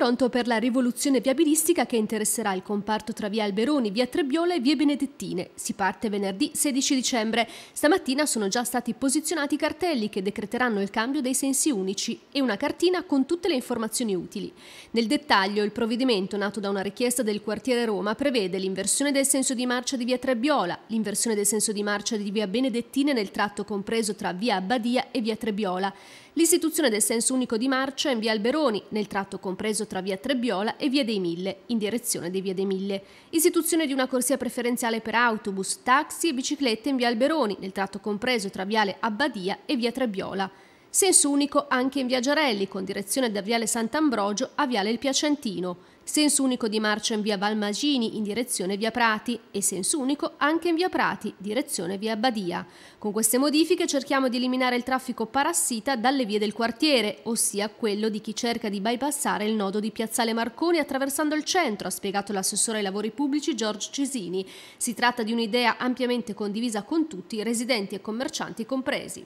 pronto per la rivoluzione viabilistica che interesserà il comparto tra via Alberoni, via Trebbiola e via Benedettine. Si parte venerdì 16 dicembre. Stamattina sono già stati posizionati i cartelli che decreteranno il cambio dei sensi unici e una cartina con tutte le informazioni utili. Nel dettaglio, il provvedimento nato da una richiesta del quartiere Roma prevede l'inversione del senso di marcia di via Trebbiola, l'inversione del senso di marcia di via Benedettine nel tratto compreso tra via Abbadia e via Trebbiola L'istituzione del senso unico di marcia in via Alberoni, nel tratto compreso tra via Trebbiola e via dei Mille, in direzione di via dei Mille. Istituzione di una corsia preferenziale per autobus, taxi e biciclette in via Alberoni, nel tratto compreso tra viale Abbadia e via Trebbiola. Senso unico anche in Viaggiarelli, con direzione da Viale Sant'Ambrogio a Viale Il Piacentino. Senso unico di marcia in via Valmagini in direzione via Prati e senso unico anche in via Prati, direzione via Abbadia. Con queste modifiche cerchiamo di eliminare il traffico parassita dalle vie del quartiere, ossia quello di chi cerca di bypassare il nodo di Piazzale Marconi attraversando il centro, ha spiegato l'assessore ai lavori pubblici Giorgio Cesini. Si tratta di un'idea ampiamente condivisa con tutti, residenti e commercianti compresi.